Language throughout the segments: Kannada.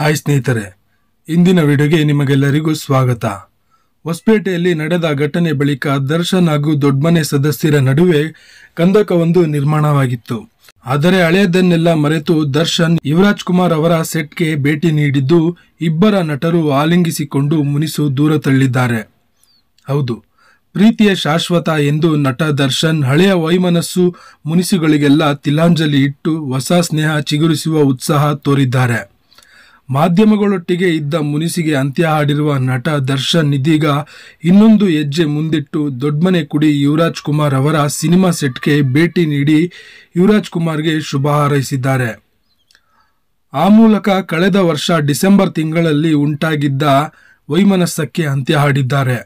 ಹಾಯ್ ಸ್ನೇಹಿತರೆ ಇಂದಿನ ವಿಡಿಯೋಗೆ ನಿಮಗೆಲ್ಲರಿಗೂ ಸ್ವಾಗತ ಹೊಸಪೇಟೆಯಲ್ಲಿ ನಡೆದ ಘಟನೆ ಬಳಿಕ ದರ್ಶನ್ ಹಾಗೂ ದೊಡ್ಡಮನೆ ಸದಸ್ಯರ ನಡುವೆ ಕಂದಕವೊಂದು ನಿರ್ಮಾಣವಾಗಿತ್ತು ಆದರೆ ಹಳೆಯದನ್ನೆಲ್ಲ ಮರೆತು ದರ್ಶನ್ ಯುವರಾಜ್ ಕುಮಾರ್ ಅವರ ಸೆಟ್ಗೆ ಭೇಟಿ ನೀಡಿದ್ದು ಇಬ್ಬರ ನಟರು ಆಲಿಂಗಿಸಿಕೊಂಡು ಮುನಿಸು ದೂರ ತಳ್ಳಿದ್ದಾರೆ ಹೌದು ಪ್ರೀತಿಯ ಶಾಶ್ವತ ಎಂದು ನಟ ದರ್ಶನ್ ಹಳೆಯ ವೈಮನಸ್ಸು ಮುನಿಸುಗಳಿಗೆಲ್ಲ ತಿಲಾಂಜಲಿ ಇಟ್ಟು ಹೊಸ ಸ್ನೇಹ ಚಿಗುರಿಸುವ ಉತ್ಸಾಹ ತೋರಿದ್ದಾರೆ ಮಾಧ್ಯಮಗಳೊಟ್ಟಿಗೆ ಇದ್ದ ಮುನಿಸಿಗೆ ಅಂತ್ಯ ಹಾಡಿರುವ ನಟ ದರ್ಶನ್ ಇದೀಗ ಇನ್ನೊಂದು ಹೆಜ್ಜೆ ಮುಂದಿಟ್ಟು ದೊಡ್ಡಮನೆ ಕುಡಿ ಯುವರಾಜ್ ಕುಮಾರ್ ಅವರ ಸಿನಿಮಾ ಸೆಟ್ಗೆ ಭೇಟಿ ನೀಡಿ ಯುವರಾಜ್ ಕುಮಾರ್ಗೆ ಶುಭ ಹಾರೈಸಿದ್ದಾರೆ ಆ ಮೂಲಕ ಕಳೆದ ವರ್ಷ ಡಿಸೆಂಬರ್ ತಿಂಗಳಲ್ಲಿ ಉಂಟಾಗಿದ್ದ ವೈಮನಸ್ಸಕ್ಕೆ ಅಂತ್ಯ ಹಾಡಿದ್ದಾರೆ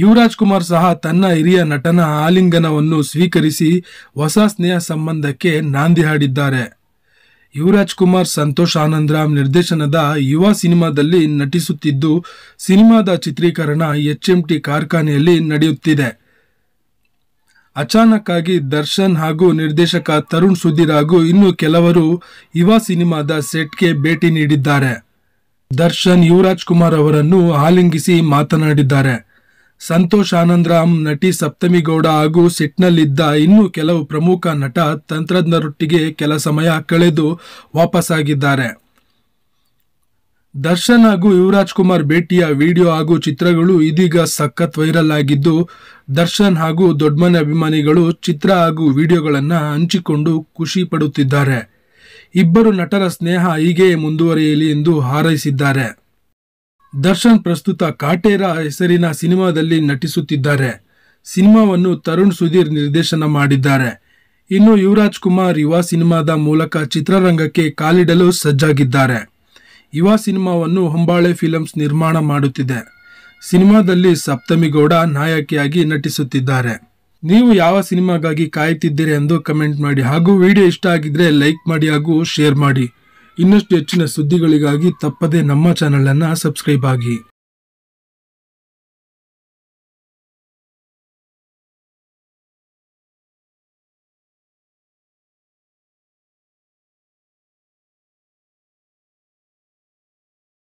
ಯುವರಾಜ್ ಕುಮಾರ್ ಸಹ ತನ್ನ ಹಿರಿಯ ನಟನ ಆಲಿಂಗನವನ್ನು ಸ್ವೀಕರಿಸಿ ಹೊಸ ಸ್ನೇಹ ಸಂಬಂಧಕ್ಕೆ ನಾಂದಿ ಹಾಡಿದ್ದಾರೆ ಯುವರಾಜ್ ಕುಮಾರ್ ಸಂತೋಷ್ ಆನಂದರಾಮ್ ನಿರ್ದೇಶನದ ಯುವ ಸಿನಿಮಾದಲ್ಲಿ ನಟಿಸುತ್ತಿದ್ದು ಸಿನಿಮಾದ ಚಿತ್ರೀಕರಣ ಎಚ್ ಎಂ ಟಿ ಕಾರ್ಖಾನೆಯಲ್ಲಿ ನಡೆಯುತ್ತಿದೆ ಅಚಾನಕ್ಕಾಗಿ ದರ್ಶನ್ ಹಾಗೂ ನಿರ್ದೇಶಕ ತರುಣ್ ಸುಧೀರ್ ಹಾಗೂ ಇನ್ನು ಕೆಲವರು ಯುವ ಸಿನಿಮಾದ ಸೆಟ್ಗೆ ಭೇಟಿ ನೀಡಿದ್ದಾರೆ ದರ್ಶನ್ ಯುವರಾಜ್ ಕುಮಾರ್ ಅವರನ್ನು ಆಲಿಂಗಿಸಿ ಮಾತನಾಡಿದ್ದಾರೆ ಸಂತೋಷ್ ಆನಂದರಾಮ್ ನಟಿ ಸಪ್ತಮಿಗೌಡ ಹಾಗೂ ಸಿಟ್ನಲ್ಲಿದ್ದ ಇನ್ನೂ ಕೆಲವು ಪ್ರಮುಖ ನಟ ತಂತ್ರಜ್ಞರೊಟ್ಟಿಗೆ ಕೆಲ ಸಮಯ ಕಳೆದು ವಾಪಸ್ಸಾಗಿದ್ದಾರೆ ದರ್ಶನ್ ಹಾಗೂ ಯುವರಾಜ್ ಕುಮಾರ್ ಭೇಟಿಯ ವಿಡಿಯೋ ಹಾಗೂ ಚಿತ್ರಗಳು ಇದೀಗ ಸಖತ್ ವೈರಲ್ ಆಗಿದ್ದು ದರ್ಶನ್ ಹಾಗೂ ದೊಡ್ಡಮನೆ ಅಭಿಮಾನಿಗಳು ಚಿತ್ರ ಹಾಗೂ ವಿಡಿಯೋಗಳನ್ನು ಹಂಚಿಕೊಂಡು ಖುಷಿ ಇಬ್ಬರು ನಟರ ಸ್ನೇಹ ಹೀಗೆ ಮುಂದುವರಿಯಲಿ ಎಂದು ಹಾರೈಸಿದ್ದಾರೆ ದರ್ಶನ್ ಪ್ರಸ್ತುತ ಕಾಟೇರ ಹೆಸರಿನ ಸಿನಿಮಾದಲ್ಲಿ ನಟಿಸುತ್ತಿದ್ದಾರೆ ಸಿನಿಮಾವನ್ನು ತರುಣ್ ಸುಧೀರ್ ನಿರ್ದೇಶನ ಮಾಡಿದ್ದಾರೆ ಇನ್ನು ಯುವರಾಜ್ ಕುಮಾರ್ ಯುವ ಸಿನಿಮಾದ ಮೂಲಕ ಚಿತ್ರರಂಗಕ್ಕೆ ಕಾಲಿಡಲು ಸಜ್ಜಾಗಿದ್ದಾರೆ ಯುವ ಸಿನಿಮಾವನ್ನು ಹೊಂಬಾಳೆ ಫಿಲಮ್ಸ್ ನಿರ್ಮಾಣ ಮಾಡುತ್ತಿದೆ ಸಿನಿಮಾದಲ್ಲಿ ಸಪ್ತಮಿಗೌಡ ನಾಯಕಿಯಾಗಿ ನಟಿಸುತ್ತಿದ್ದಾರೆ ನೀವು ಯಾವ ಸಿನಿಮಾಗಾಗಿ ಕಾಯುತ್ತಿದ್ದೀರಿ ಎಂದು ಕಮೆಂಟ್ ಮಾಡಿ ಹಾಗೂ ವಿಡಿಯೋ ಇಷ್ಟ ಆಗಿದ್ರೆ ಲೈಕ್ ಮಾಡಿ ಹಾಗೂ ಶೇರ್ ಮಾಡಿ ಇನ್ನಷ್ಟು ಹೆಚ್ಚಿನ ಸುದ್ದಿಗಳಿಗಾಗಿ ತಪ್ಪದೇ ನಮ್ಮ ಚಾನಲನ್ನು ಸಬ್ಸ್ಕ್ರೈಬ್ ಆಗಿ